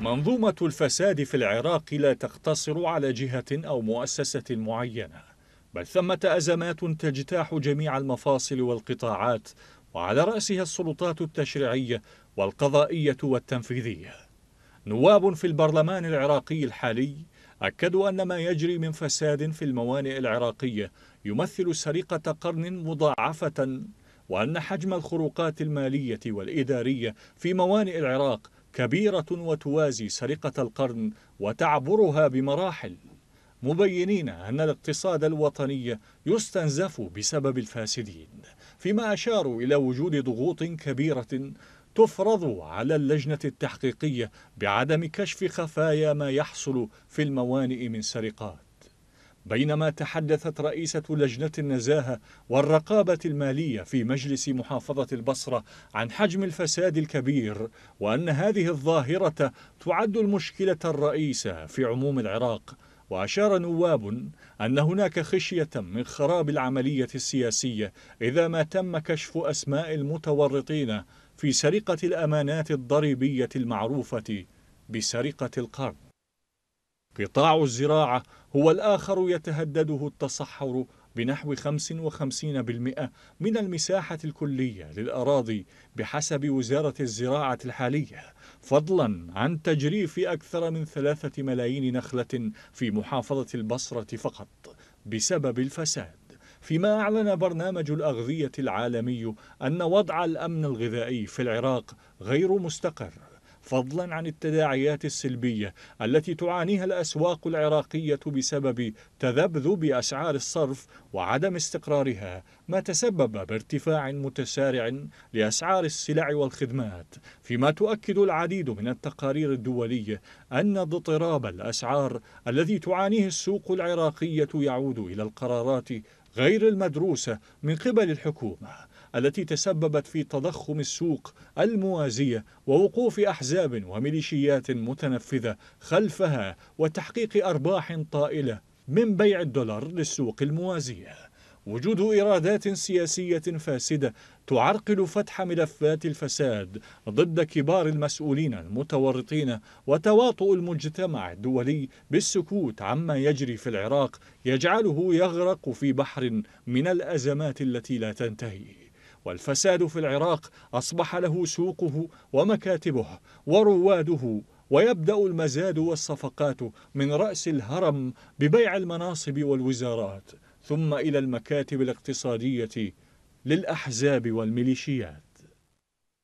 منظومة الفساد في العراق لا تقتصر على جهة أو مؤسسة معينة بل ثمة أزمات تجتاح جميع المفاصل والقطاعات وعلى رأسها السلطات التشريعية والقضائية والتنفيذية نواب في البرلمان العراقي الحالي أكدوا أن ما يجري من فساد في الموانئ العراقية يمثل سرقة قرن مضاعفة وأن حجم الخروقات المالية والإدارية في موانئ العراق كبيرة وتوازي سرقة القرن وتعبرها بمراحل مبينين أن الاقتصاد الوطني يستنزف بسبب الفاسدين فيما أشاروا إلى وجود ضغوط كبيرة تفرض على اللجنة التحقيقية بعدم كشف خفايا ما يحصل في الموانئ من سرقات بينما تحدثت رئيسة لجنة النزاهة والرقابة المالية في مجلس محافظة البصرة عن حجم الفساد الكبير وأن هذه الظاهرة تعد المشكلة الرئيسة في عموم العراق وأشار نواب أن هناك خشية من خراب العملية السياسية إذا ما تم كشف أسماء المتورطين في سرقة الأمانات الضريبية المعروفة بسرقة القرض قطاع الزراعة هو الآخر يتهدده التصحر بنحو 55% من المساحة الكلية للأراضي بحسب وزارة الزراعة الحالية فضلا عن تجريف أكثر من ثلاثة ملايين نخلة في محافظة البصرة فقط بسبب الفساد فيما أعلن برنامج الأغذية العالمي أن وضع الأمن الغذائي في العراق غير مستقر فضلا عن التداعيات السلبية التي تعانيها الأسواق العراقية بسبب تذبذب أسعار الصرف وعدم استقرارها ما تسبب بارتفاع متسارع لأسعار السلع والخدمات فيما تؤكد العديد من التقارير الدولية أن اضطراب الأسعار الذي تعانيه السوق العراقية يعود إلى القرارات غير المدروسة من قبل الحكومة التي تسببت في تضخم السوق الموازية ووقوف أحزاب وميليشيات متنفذة خلفها وتحقيق أرباح طائلة من بيع الدولار للسوق الموازية وجود إيرادات سياسية فاسدة تعرقل فتح ملفات الفساد ضد كبار المسؤولين المتورطين وتواطؤ المجتمع الدولي بالسكوت عما يجري في العراق يجعله يغرق في بحر من الأزمات التي لا تنتهي والفساد في العراق أصبح له سوقه ومكاتبه ورواده ويبدأ المزاد والصفقات من رأس الهرم ببيع المناصب والوزارات ثم إلى المكاتب الاقتصادية للأحزاب والميليشيات